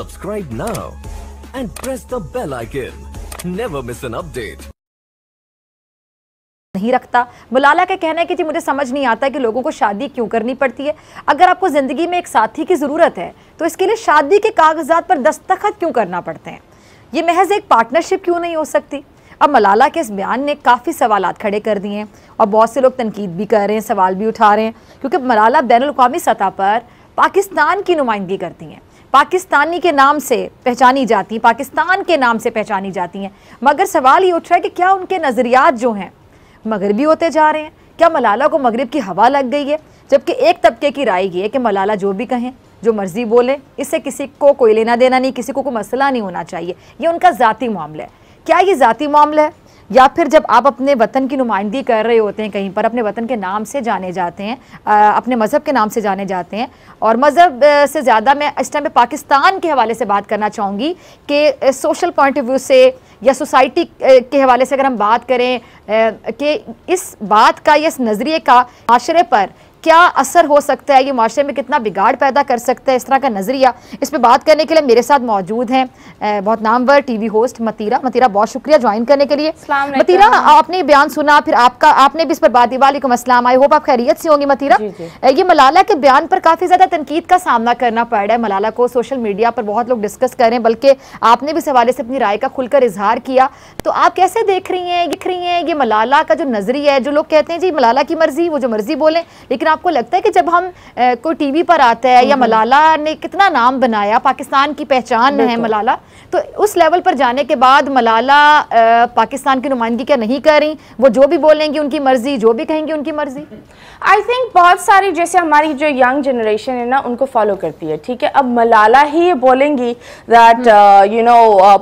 Subscribe now and press the bell icon. Never miss an update. नहीं रखता मुलाला के कहना है कि जी मुझे समझ नहीं आता कि लोगों को शादी क्यों करनी पड़ती है अगर आपको ज़िंदगी में एक साथी की ज़रूरत है तो इसके लिए शादी के कागजात पर दस्तखत क्यों करना पड़ते हैं ये महज एक पार्टनरशिप क्यों नहीं हो सकती अब मलाला के इस बयान ने काफ़ी सवाल खड़े कर दिए हैं और बहुत से लोग तनकीद भी कर रहे हैं सवाल भी उठा रहे हैं क्योंकि मलाला बैन अवी सतह पर पाकिस्तान की नुमाइंदगी करती हैं पाकिस्तानी के नाम से पहचानी जाती हैं पाकिस्तान के नाम से पहचानी जाती हैं मगर सवाल ये उठ रहा है कि क्या उनके नज़रियात जो हैं मगरबी होते जा रहे हैं क्या मलाला को मगरब की हवा लग गई है जबकि एक तबके की राय ये है कि मलाला जो भी कहें जो मर्जी बोलें इससे किसी को कोई लेना देना नहीं किसी को कोई मसला नहीं होना चाहिए ये उनका ज़ाती मामला है क्या ये ज़ाती मामला है या फिर जब आप अपने वतन की नुमाइंदगी कर रहे होते हैं कहीं पर अपने वतन के नाम से जाने जाते हैं अपने मज़हब के नाम से जाने जाते हैं और मज़हब से ज़्यादा मैं इस टाइम पाकिस्तान के हवाले से बात करना चाहूँगी कि सोशल पॉइंट ऑफ व्यू से या सोसाइटी के हवाले से अगर हम बात करें कि इस बात का या इस नज़रिए का माशरे पर क्या असर हो सकता है ये माशरे में कितना बिगाड़ पैदा कर सकता है इस तरह का नज़रिया इस पर बात करने के लिए मेरे साथ मौजूद हैं बहुत नामवर टीवी होस्ट मतीरा मतीरा बहुत शुक्रिया ज्वाइन करने के लिए मतीरा आपने बयान सुना फिर आपका आपने भी इस पर बात वालेकुम असलम आई होप आप खैरियत से होंगी मतीरा ये मलाला के बयान पर काफ़ी ज़्यादा तनकीद का सामना करना पड़ रहा है मलाला को सोशल मीडिया पर बहुत लोग डिस्कस कर रहे हैं बल्कि आपने भी इस हवाले से अपनी राय का खुलकर इजहार किया तो आप कैसे देख रही हैं लिख रही हैं ये मलाला का जो नज़रिया है जो लोग कहते हैं जी मलाला की मर्जी वो जो मर्जी बोलें लेकिन आपको लगता है कि जब हम ए, को टीवी पर आते हैं या हम्म, हम्म। मलाला ने कितना नाम बनाया पाकिस्तान की पहचान है मलाला तो उस लेवल पर जाने के बाद मलाला पाकिस्तान की नुमाइंदगी क्या नहीं कर रही वो जो भी बोलेंगी उनकी मर्जी जो भी कहेंगी उनकी मर्जी आई थिंक बहुत सारी जैसे हमारी जो यंग जनरेशन है ना उनको फॉलो करती है ठीक है अब मलाला ही ये बोलेंगी दैट यू नो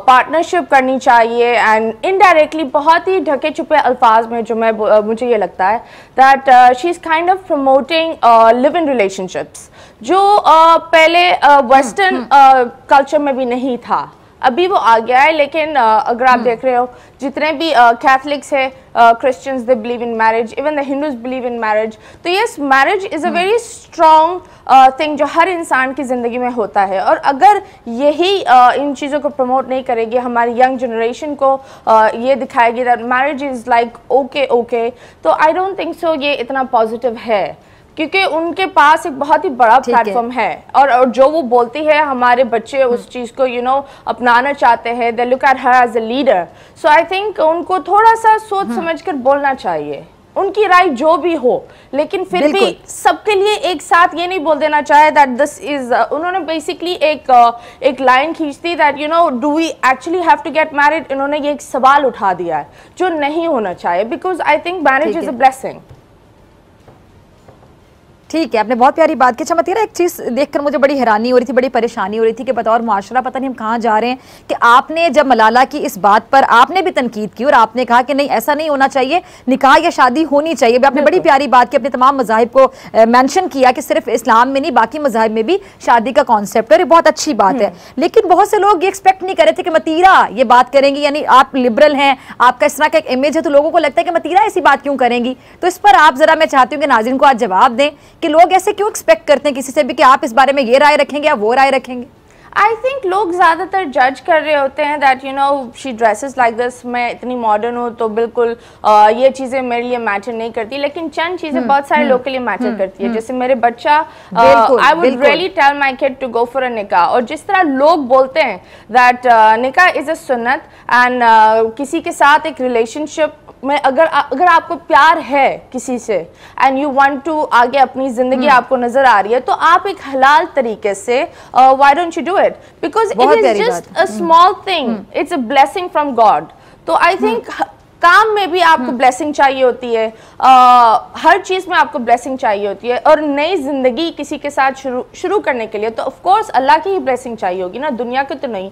पार्टनरशिप करनी चाहिए एंड इनडायरेक्टली बहुत ही ढके छुपे अल्फाज में जो मैं uh, मुझे ये लगता है that she is kind of promo promoting live in relationships जो uh, पहले western uh, culture hmm, uh, hmm. में भी नहीं था अभी वो आ गया है लेकिन uh, अगर आप हम्म। देख रहे हो जितने भी कैथलिक्स है Christians they believe in marriage even the Hindus believe in marriage तो yes marriage is a very strong thing जो हर इंसान की ज़िंदगी में होता है और अगर यही uh, इन चीज़ों को प्रमोट नहीं करेगी हमारी यंग जनरेशन को uh, ये दिखाएगी that marriage is like okay okay तो आई डोंट थिंक सो ये इतना पॉजिटिव है क्योंकि उनके पास एक बहुत ही बड़ा प्लेटफॉर्म है और, और जो वो बोलती है हमारे बच्चे उस हम्म। चीज़ को यू you नो know, अपनाना चाहते हैं they look at her as a leader so I think उनको थोड़ा सा सोच हम्म। समझ कर बोलना चाहिए उनकी राय जो भी हो लेकिन फिर भी सबके लिए एक साथ ये नहीं बोल देना चाहे दैट दिस इज उन्होंने बेसिकली एक uh, एक लाइन खींच दी that you know do we actually have to get married इन्होंने ये एक सवाल उठा दिया है जो नहीं होना चाहिए because I think marriage is a blessing ठीक है आपने बहुत प्यारी बात की अच्छा मत एक चीज़ देखकर मुझे बड़ी हैरानी हो रही थी बड़ी परेशानी हो रही थी कि बतौर माशरा पता नहीं हम कहाँ जा रहे हैं कि आपने जब मलाला की इस बात पर आपने भी तनकीद की और आपने कहा कि नहीं ऐसा नहीं होना चाहिए निकाह या शादी होनी चाहिए आपने बड़ी प्यारी बात की अपने तमाम मजाहब को मैंशन किया कि सिर्फ इस्लाम में नहीं बाकी मजाहब में भी शादी का कॉन्सेप्ट है बहुत अच्छी बात है हम्म। लेकिन बहुत से लोग ये एक्सपेक्ट नहीं कर रहे थे कि मतीरा ये बात करेंगी यानी आप लिबरल हैं आपका इस तरह का एक इमेज है तो लोगों को लगता है कि मतीरा ऐसी बात क्यों करेंगी तो इस पर आप जरा मैं चाहती हूँ कि नाजिन को आज जवाब दें कि लोग ऐसे क्यों एक्सपेक्ट करते हैं किसी से भी कि आप इस बारे में ये राय रखेंगे या वो राय रखेंगे आई थिंक लोग ज़्यादातर जज कर रहे होते हैं that you know she dresses like this मैं इतनी मॉडर्न हूँ तो बिल्कुल आ, ये चीज़ें मेरे लिए मैटर नहीं करती लेकिन चंद चीज़ें हम्म, बहुत सारे लोग के लिए मैटर करती है हम्म। जैसे मेरे बच्चा I would really tell my kid to go for a nikah और जिस तरह लोग बोलते हैं दैट निका इज़ अ सुन्नत एंड किसी के साथ एक रिलेशनशिप मैं अगर अगर आपको प्यार है किसी से एंड यू वांट टू आगे अपनी ज़िंदगी हम्म। आपको नज़र आ रही है तो आप एक हलाल तरीके से why don't you do it because it is just a small thing it's a blessing from God तो आई थिंक हम्म। काम में भी आपको ब्लेसिंग हम्म। चाहिए होती है आ, uh, हर चीज़ में आपको ब्लेसिंग चाहिए होती है और नई ज़िंदगी किसी के साथ शुरू शुरू करने के लिए तो ऑफ़ कोर्स अल्लाह की ही ब्लेसिंग चाहिए होगी ना दुनिया के तो नहीं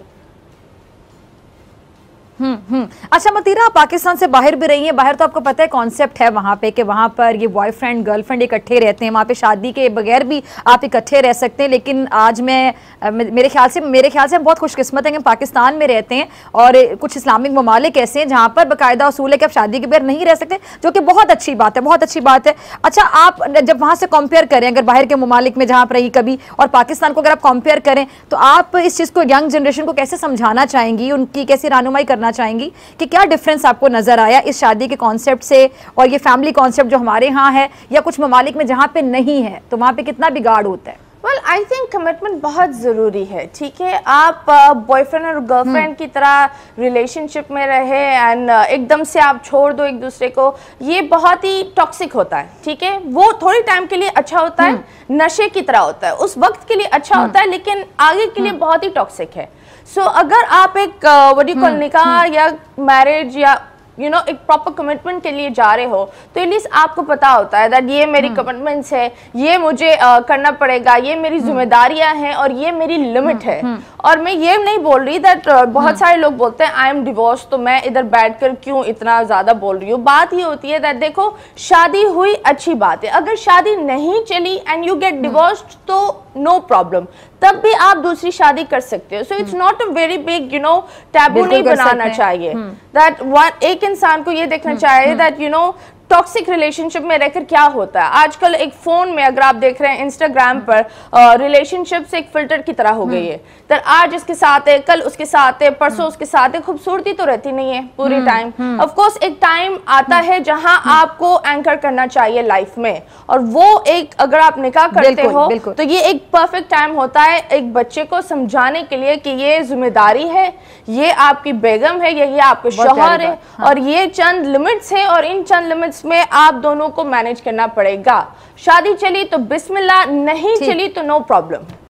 हम्म, हम्म अच्छा मतीरा आप पाकिस्तान से बाहर भी रही हैं बाहर तो आपको पता है कॉन्सेप्ट है वहां पे कि वहां पर ये बॉयफ्रेंड गर्लफ्रेंड इकट्ठे रहते हैं वहां पे शादी के बगैर भी आप इकट्ठे रह सकते हैं लेकिन आज मैं मेरे ख्याल से मेरे ख्याल से हम बहुत खुशकिस्मत हैं कि हम पाकिस्तान में रहते हैं और कुछ इस्लामिक ममालिक ऐसे हैं जहाँ पर बाकायदा असूल है कि आप शादी के बगैर नहीं रह सकते जो कि बहुत अच्छी बात है बहुत अच्छी बात है अच्छा आप जब वहाँ से कंपेयर करें अगर बाहर के ममालिक में जहाँ पर रही कभी और पाकिस्तान को अगर आप कंपेयर करें तो आप इस चीज़ को यंग जनरेशन को कैसे समझाना चाहेंगी उनकी कैसी रहनुमाई करना करना चाहेंगी कि क्या डिफरेंस आपको नज़र आया इस शादी के कॉन्सेप्ट से और ये फैमिली कॉन्सेप्ट जो हमारे यहाँ है या कुछ ममालिक में जहाँ पे नहीं है तो वहाँ पे कितना बिगाड़ होता है वेल आई थिंक कमिटमेंट बहुत ज़रूरी है ठीक है आप बॉयफ्रेंड और गर्लफ्रेंड हम्म। की तरह रिलेशनशिप में रहे एंड एकदम से आप छोड़ दो एक दूसरे को ये बहुत ही टॉक्सिक होता है ठीक है वो थोड़ी टाइम के लिए अच्छा होता है हम्म। नशे की तरह होता है उस वक्त के लिए अच्छा हम्म। होता है लेकिन आगे के लिए बहुत ही टॉक्सिक है सो so, अगर आप एक वडी कॉल हम्म, निकाह हम्म। या मैरिज या यू you नो know, एक प्रॉपर कमिटमेंट के लिए जा रहे हो तो एटलीस्ट आपको पता होता है दैट ये मेरी कमिटमेंट्स हम्म। है ये मुझे आ, करना पड़ेगा ये मेरी जिम्मेदारियां हैं और ये मेरी लिमिट है और मैं ये नहीं बोल रही दैट बहुत सारे लोग बोलते हैं आई एम डिवोर्स तो मैं इधर बैठ कर क्यों इतना ज़्यादा बोल रही हूँ बात ये होती है दैट देखो शादी हुई अच्छी बात है अगर शादी नहीं चली एंड यू गेट डिवोर्स तो नो प्रॉब्लम तब भी आप दूसरी शादी कर सकते हो so it's not a very big you know taboo नहीं बनाना चाहिए दैट हम्म। वन एक इंसान को ये देखना हम्म। चाहिए that you know toxic relationship में रहकर क्या होता है आजकल एक फोन में अगर आप देख रहे हैं इंस्टाग्राम पर रिलेशनशिप से एक फिल्टर की तरह हो गई हम्म। है तो आज इसके साथ है कल उसके साथ है परसों हम्म। उसके साथ है खूबसूरती तो रहती नहीं है पूरी टाइम हम्म, ऑफकोर्स एक टाइम आता है जहां आपको एंकर करना चाहिए लाइफ में और वो एक अगर आप निकाह करते हो तो ये एक परफेक्ट टाइम होता है एक बच्चे को समझाने के लिए कि ये जिम्मेदारी है ये आपकी बेगम है यही ये आपके शोहर है हाँ। और ये चंद लिमिट्स है और इन चंद लिमिट्स में आप दोनों को मैनेज करना पड़ेगा शादी चली तो बिस्मिल्ला नहीं चली तो नो प्रॉब्लम